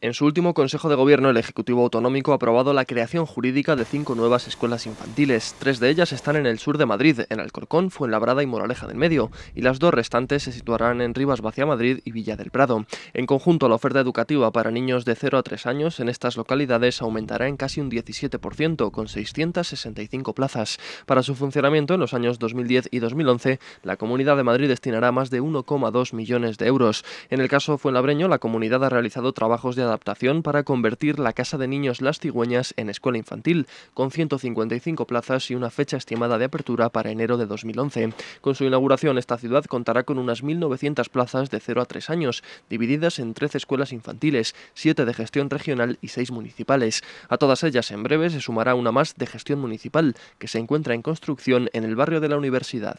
En su último Consejo de Gobierno, el Ejecutivo Autonómico ha aprobado la creación jurídica de cinco nuevas escuelas infantiles. Tres de ellas están en el sur de Madrid, en Alcorcón, Fuenlabrada y Moraleja del Medio, y las dos restantes se situarán en Rivas Vacia Madrid y Villa del Prado. En conjunto, la oferta educativa para niños de 0 a 3 años en estas localidades aumentará en casi un 17%, con 665 plazas. Para su funcionamiento, en los años 2010 y 2011, la Comunidad de Madrid destinará más de 1,2 millones de euros. En el caso fuenlabreño, la comunidad ha realizado trabajos de adaptación para convertir la Casa de Niños Las Cigüeñas en escuela infantil, con 155 plazas y una fecha estimada de apertura para enero de 2011. Con su inauguración, esta ciudad contará con unas 1.900 plazas de 0 a 3 años, divididas en 13 escuelas infantiles, 7 de gestión regional y 6 municipales. A todas ellas, en breve, se sumará una más de gestión municipal, que se encuentra en construcción en el barrio de la universidad.